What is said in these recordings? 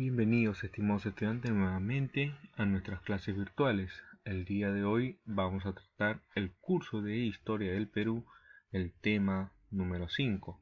Bienvenidos estimados estudiantes nuevamente a nuestras clases virtuales. El día de hoy vamos a tratar el curso de Historia del Perú, el tema número 5.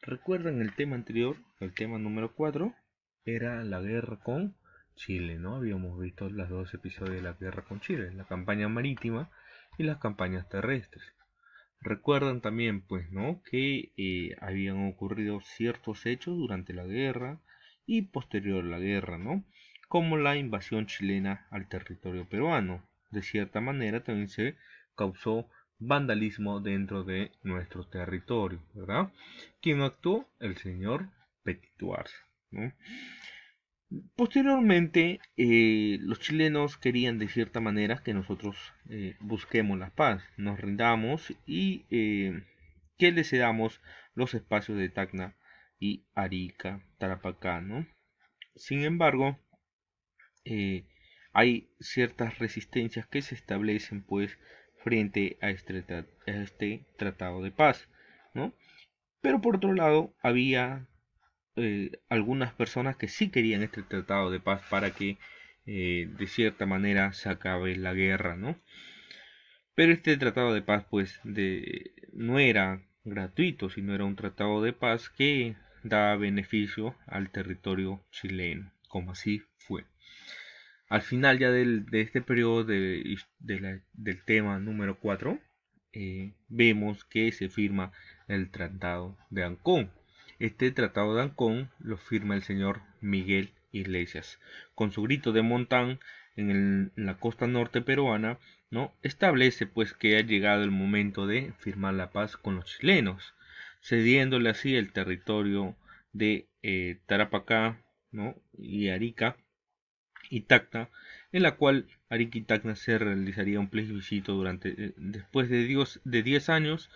Recuerden el tema anterior, el tema número 4, era la guerra con Chile, ¿no? Habíamos visto los dos episodios de la guerra con Chile, la campaña marítima y las campañas terrestres. Recuerdan también, pues, ¿no? Que eh, habían ocurrido ciertos hechos durante la guerra, y posterior la guerra, ¿no? Como la invasión chilena al territorio peruano. De cierta manera también se causó vandalismo dentro de nuestro territorio, ¿verdad? ¿Quién actuó? El señor Petituarza, ¿no? Posteriormente, eh, los chilenos querían de cierta manera que nosotros eh, busquemos la paz, nos rindamos y eh, que les cedamos los espacios de Tacna y Arica, Tarapacá, ¿no? Sin embargo, eh, hay ciertas resistencias que se establecen pues frente este a este, tratado de paz, ¿no? Pero por otro lado, había eh, algunas personas que sí querían este tratado de paz para que eh, de cierta manera se acabe la guerra, ¿no? Pero este tratado de paz pues de, no era gratuito, sino era un tratado de paz que da beneficio al territorio chileno, como así fue. Al final ya de este periodo del tema número 4, eh, vemos que se firma el Tratado de Ancón. Este Tratado de Ancón lo firma el señor Miguel Iglesias. Con su grito de Montán en, la costa norte peruana, ¿no? establece pues que ha llegado el momento de firmar la paz con los chilenos cediéndole así el territorio de eh, Tarapacá ¿no? y Arica y Tacna, en la cual Arica y Tacna se realizaría un plebiscito durante, eh, después de 10 años,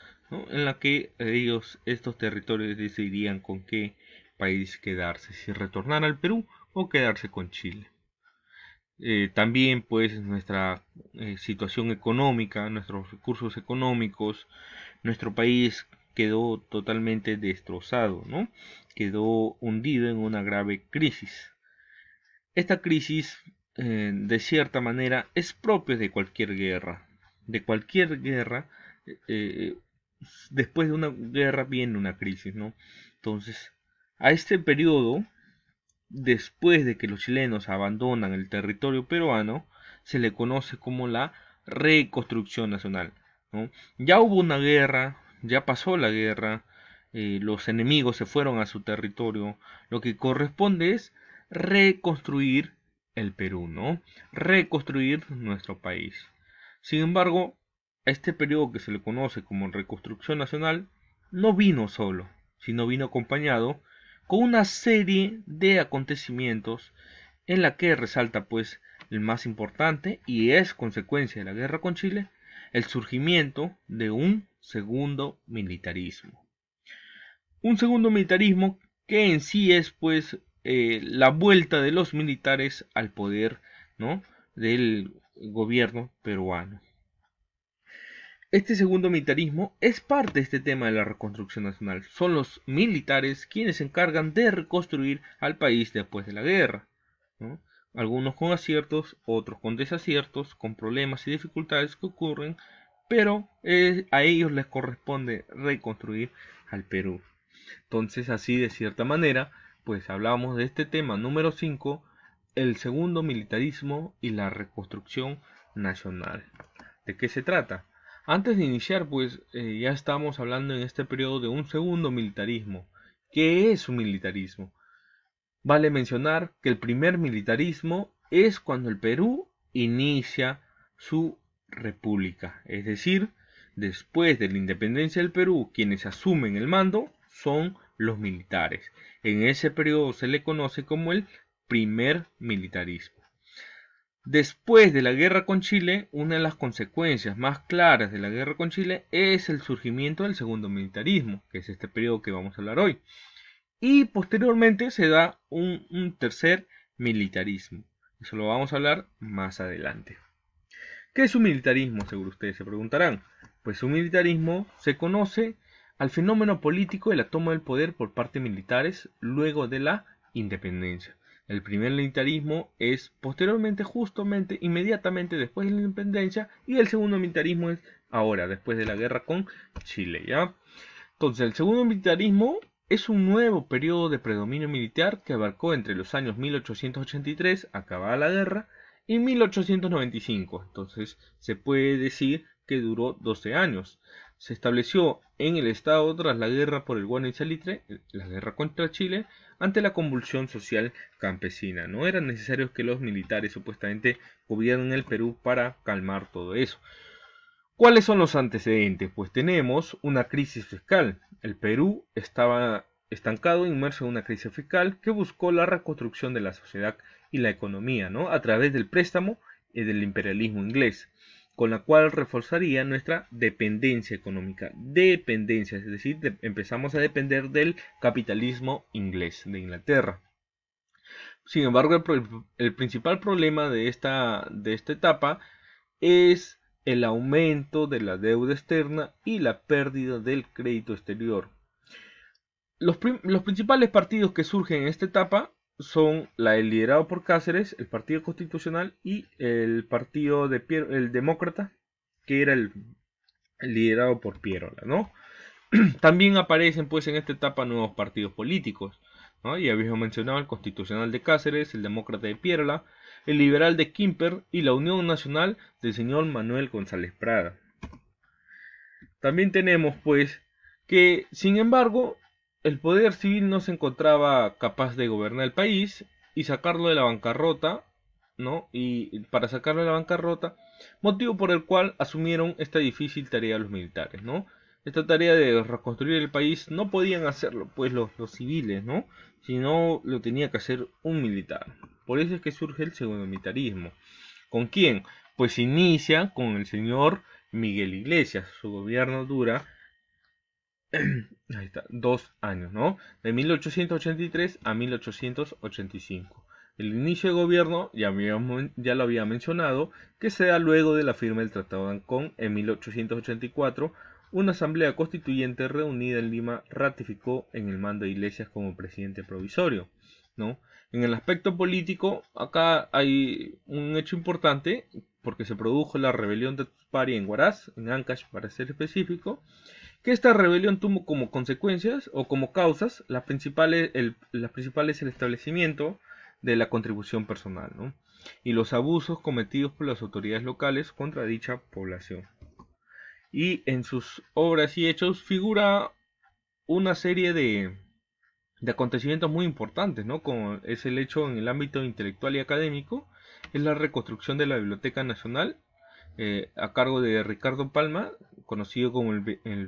en la que ellos, estos territorios decidirían con qué país quedarse, si retornar al Perú o quedarse con Chile. Eh, también pues nuestra situación económica, nuestros recursos económicos, nuestro país quedó totalmente destrozado, ¿no? quedó hundido en una grave crisis. Esta crisis, eh, de cierta manera, es propia de cualquier guerra. De cualquier guerra, eh, eh, después de una guerra viene una crisis, ¿no? Entonces, a este periodo, después de que los chilenos abandonan el territorio peruano, se le conoce como la reconstrucción nacional. Ya hubo una guerra, ya pasó la guerra, eh, los enemigos se fueron a su territorio, lo que corresponde es reconstruir el Perú, ¿no? Reconstruir nuestro país. Sin embargo, este periodo que se le conoce como reconstrucción nacional no vino solo, sino vino acompañado con una serie de acontecimientos en la que resalta pues el más importante y es consecuencia de la guerra con Chile, el surgimiento de un segundo militarismo. Un segundo militarismo que en sí es pues eh, la vuelta de los militares al poder ¿no? del gobierno peruano. Este segundo militarismo es parte de este tema de la reconstrucción nacional. Son los militares quienes se encargan de reconstruir al país después de la guerra. Algunos con aciertos, otros con desaciertos, con problemas y dificultades que ocurren pero eh, a ellos les corresponde reconstruir al Perú. Entonces así de cierta manera, pues hablamos de este tema número 5, el segundo militarismo y la reconstrucción nacional. ¿De qué se trata? Antes de iniciar, pues eh, ya estamos hablando en este periodo de un segundo militarismo. ¿Qué es un militarismo? Vale mencionar que el primer militarismo es cuando el Perú inicia su república, es decir, después de la independencia del Perú, quienes asumen el mando son los militares. En ese periodo se le conoce como el primer militarismo. Después de la guerra con Chile, una de las consecuencias más claras de la guerra con Chile es el surgimiento del segundo militarismo, que es este periodo que vamos a hablar hoy. Y posteriormente se da un, un tercer militarismo. Eso lo vamos a hablar más adelante. ¿Qué es un militarismo? Seguro ustedes se preguntarán. Pues un militarismo se conoce al fenómeno político de la toma del poder por parte de militares luego de la independencia. El primer militarismo es posteriormente, justamente, inmediatamente después de la independencia y el segundo militarismo es ahora, después de la guerra con Chile. ¿ya? Entonces, el segundo militarismo es un nuevo periodo de predominio militar que abarcó entre los años 1883, acabada la guerra, y 1895. Entonces se puede decir que duró 12 años. Se estableció en el Estado tras la guerra por el guano y salitre, la guerra contra Chile, ante la convulsión social campesina. No eran necesario que los militares supuestamente gobiernen el Perú para calmar todo eso. ¿Cuáles son los antecedentes? Pues tenemos una crisis fiscal. El Perú estaba estancado, inmerso en una crisis fiscal que buscó la reconstrucción de la sociedad y la economía, ¿no? A través del préstamo eh, del imperialismo inglés, con la cual reforzaría nuestra dependencia económica. Dependencia, es decir, empezamos a depender del capitalismo inglés de Inglaterra. Sin embargo, el, principal problema de esta, de esta etapa es el aumento de la deuda externa y la pérdida del crédito exterior. Los, los, principales partidos que surgen en esta etapa son la, del liderado por Cáceres, el Partido Constitucional y el Partido de el Demócrata, que era el, liderado por Pierola, ¿no? También aparecen pues en esta etapa nuevos partidos políticos, ¿no? Ya habíamos mencionado el Constitucional de Cáceres, el Demócrata de Pierola, el Liberal de Quimper y la Unión Nacional del señor Manuel González Prada. También tenemos pues que, sin embargo, el poder civil no se encontraba capaz de gobernar el país y sacarlo de la bancarrota, ¿no? Y para sacarlo de la bancarrota, motivo por el cual asumieron esta difícil tarea los militares, ¿no? Esta tarea de reconstruir el país no podían hacerlo, pues los, civiles, ¿no? Sino lo tenía que hacer un militar. Por eso es que surge el segundo militarismo. ¿Con quién? Pues inicia con el señor Miguel Iglesias. Su gobierno dura ahí está, dos años, ¿no? De 1883 a 1885. El inicio de gobierno, ya, lo había mencionado, que sea luego de la firma del Tratado de Ancón en 1884, una asamblea constituyente reunida en Lima ratificó en el mando de Iglesias como presidente provisorio, ¿no? En el aspecto político, acá hay un hecho importante, porque se produjo la rebelión de Tupari en Huaraz, en Ancash para ser específico, que esta rebelión tuvo como consecuencias o como causas, la principal e, es el, el establecimiento de la contribución personal y los abusos cometidos por las autoridades locales contra dicha población. Y en sus obras y hechos figura una serie de, de acontecimientos muy importantes, ¿no? como es el hecho en el ámbito intelectual y académico, es la reconstrucción de la Biblioteca Nacional eh, a cargo de Ricardo Palma, conocido como el,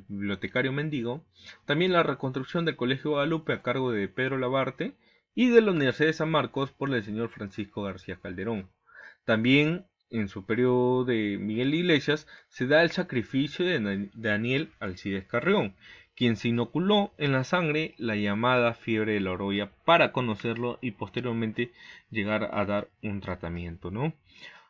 bibliotecario mendigo, también la reconstrucción del Colegio Guadalupe a cargo de Pedro Labarte y de la Universidad de San Marcos por el señor Francisco García Calderón. También en su periodo de Miguel Iglesias se da el sacrificio de Daniel Alcides Carrión, quien se inoculó en la sangre la llamada fiebre de la oroya para conocerlo y posteriormente llegar a dar un tratamiento, ¿no?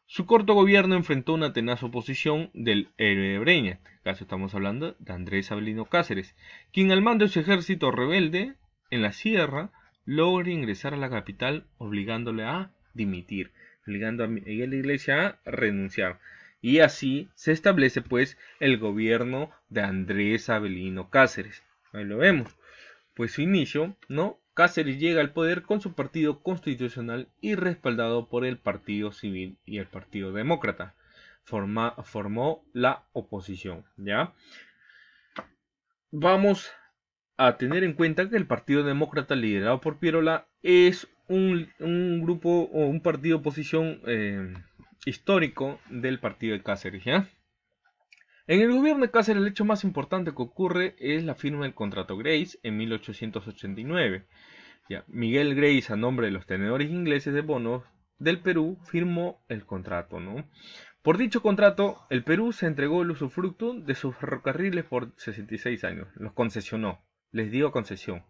Su corto gobierno enfrentó una tenaz oposición del héroe de Breña, caso estamos hablando de Andrés Abelino Cáceres, quien al mando de su ejército rebelde en la sierra logra ingresar a la capital obligándole a dimitir, obligando a Miguel Iglesia a renunciar. Y así se establece pues el gobierno de Andrés Abelino Cáceres. Ahí lo vemos. Pues su inicio, ¿no? Cáceres llega al poder con su partido constitucional y respaldado por el Partido Civil y el Partido Demócrata. formó la oposición, ¿ya? Vamos a tener en cuenta que el Partido Demócrata liderado por Pirola es un, grupo o un partido oposición eh, histórico del Partido de Cáceres, ¿ya? En el gobierno de Cáceres el hecho más importante que ocurre es la firma del contrato Grace en 1889. Miguel Grace, a nombre de los tenedores ingleses de bonos del Perú, firmó el contrato. ¿no? Por dicho contrato, el Perú se entregó el usufructo de sus ferrocarriles por 66 años, los concesionó, les dio concesión.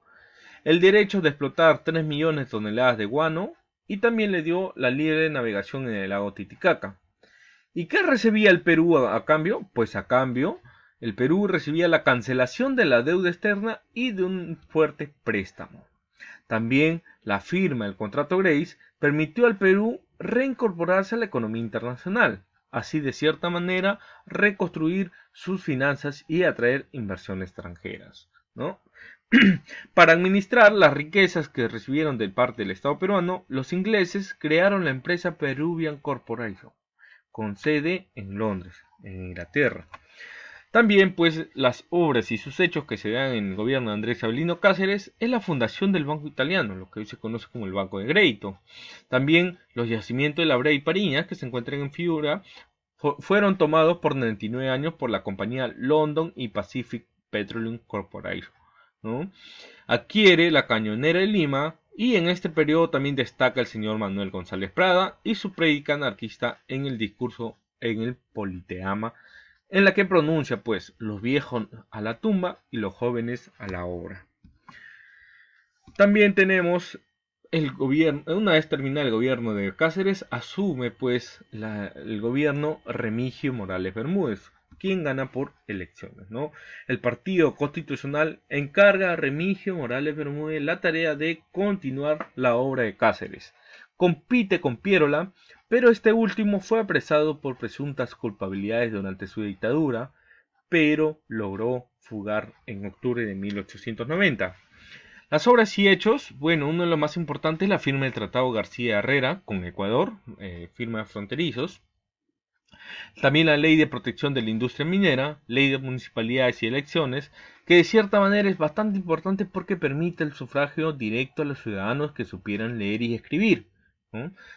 El derecho de explotar 3 millones de toneladas de guano y también le dio la libre navegación en el lago Titicaca. ¿Y qué recibía el Perú a, cambio? Pues a cambio, el Perú recibía la cancelación de la deuda externa y de un fuerte préstamo. También la firma del contrato Grace permitió al Perú reincorporarse a la economía internacional, así de cierta manera reconstruir sus finanzas y atraer inversiones extranjeras. Para administrar las riquezas que recibieron de parte del Estado peruano, los ingleses crearon la empresa Peruvian Corporation, con sede en Londres, en Inglaterra. También, pues, las obras y sus hechos que se dan en el gobierno de Andrés Abelino Cáceres es la fundación del Banco Italiano, lo que hoy se conoce como el Banco de Crédito. También los yacimientos de la Brea y Pariñas, que se encuentran en Fiura, fueron tomados por 99 años por la compañía London y Pacific Petroleum Corporation. Adquiere la Cañonera de Lima, y en este periodo también destaca el señor Manuel González Prada y su predica anarquista en el discurso en el Politeama, en la que pronuncia pues los viejos a la tumba y los jóvenes a la obra. También tenemos el gobierno, una vez terminado el gobierno de Cáceres, asume pues el gobierno Remigio Morales Bermúdez, ¿Quién gana por elecciones. ¿no? El Partido Constitucional encarga a Remigio Morales Bermúdez la tarea de continuar la obra de Cáceres. Compite con Piérola, pero este último fue apresado por presuntas culpabilidades durante su dictadura, pero logró fugar en octubre de 1890. Las obras y hechos, bueno, uno de los más importantes es la firma del Tratado García Herrera con Ecuador, eh, firma de fronterizos, también la ley de protección de la industria minera, ley de municipalidades y elecciones, que de cierta manera es bastante importante porque permite el sufragio directo a los ciudadanos que supieran leer y escribir.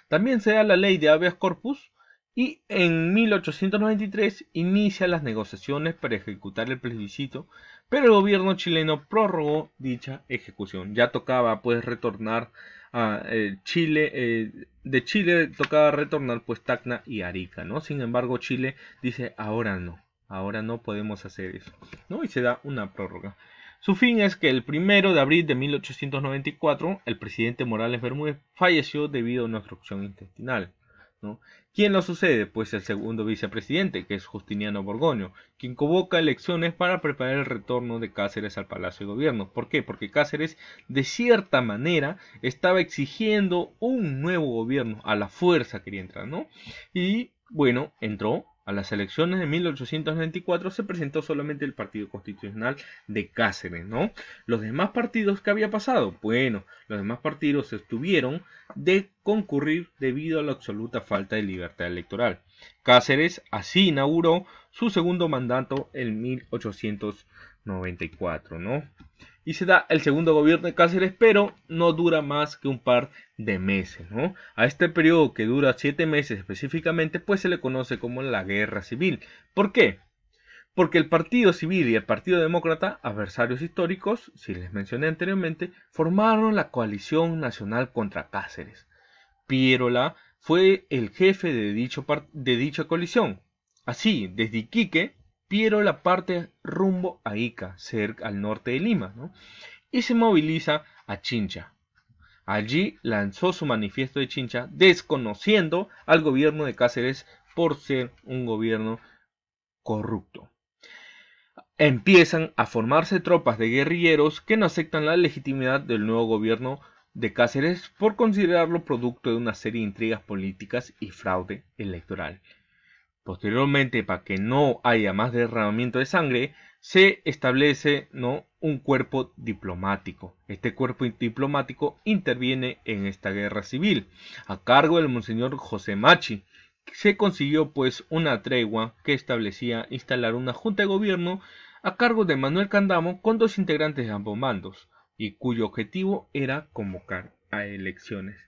También se da la ley de habeas corpus y en 1893 inicia las negociaciones para ejecutar el plebiscito pero el gobierno chileno prorrogó dicha ejecución. Ya tocaba pues retornar a eh, Chile, eh, de Chile tocaba retornar pues Tacna y Arica, ¿no? Sin embargo, Chile dice ahora no, ahora no podemos hacer eso, ¿no? Y se da una prórroga. Su fin es que el primero de abril de 1894 el presidente Morales Bermúdez falleció debido a una obstrucción intestinal. ¿Quién lo sucede? Pues el segundo vicepresidente, que es Justiniano Borgoño, quien convoca elecciones para preparar el retorno de Cáceres al Palacio de Gobierno. ¿Por qué? Porque Cáceres, de cierta manera, estaba exigiendo un nuevo gobierno, a la fuerza quería entrar, ¿no? Y bueno, entró a las elecciones de 1894 se presentó solamente el Partido Constitucional de Cáceres, ¿no? Los demás partidos, ¿qué había pasado? Bueno, los demás partidos estuvieron de concurrir debido a la absoluta falta de libertad electoral. Cáceres así inauguró su segundo mandato en 1894, ¿no? Y se da el segundo gobierno de Cáceres, pero no dura más que un par de meses, ¿no? A este periodo que dura siete meses específicamente, pues se le conoce como la guerra civil. ¿Por qué? Porque el Partido Civil y el Partido Demócrata, adversarios históricos, si les mencioné anteriormente, formaron la coalición nacional contra Cáceres. Pero fue el jefe de, de dicha colisión. Así, desde Iquique, Piero la parte rumbo a Ica, cerca al norte de Lima, y se moviliza a Chincha. Allí lanzó su manifiesto de Chincha, desconociendo al gobierno de Cáceres por ser un gobierno corrupto. Empiezan a formarse tropas de guerrilleros que no aceptan la legitimidad del nuevo gobierno de Cáceres por considerarlo producto de una serie de intrigas políticas y fraude electoral. Posteriormente, para que no haya más derramamiento de sangre, se establece ¿no? un cuerpo diplomático. Este cuerpo diplomático interviene en esta guerra civil, a cargo del monseñor José Machi. Se consiguió pues una tregua que establecía instalar una junta de gobierno a cargo de Manuel Candamo con dos integrantes de ambos mandos y cuyo objetivo era convocar a elecciones.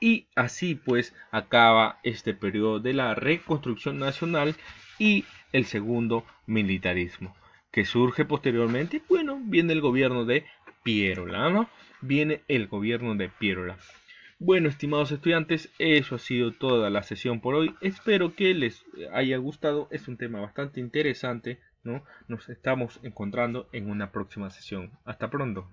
Y así pues acaba este periodo de la reconstrucción nacional y el segundo militarismo, que surge posteriormente, bueno, viene el gobierno de Pierola, ¿no? Viene el gobierno de Pierola. Bueno, estimados estudiantes, eso ha sido toda la sesión por hoy. Espero que les haya gustado. Es un tema bastante interesante, ¿no? Nos estamos encontrando en una próxima sesión. Hasta pronto.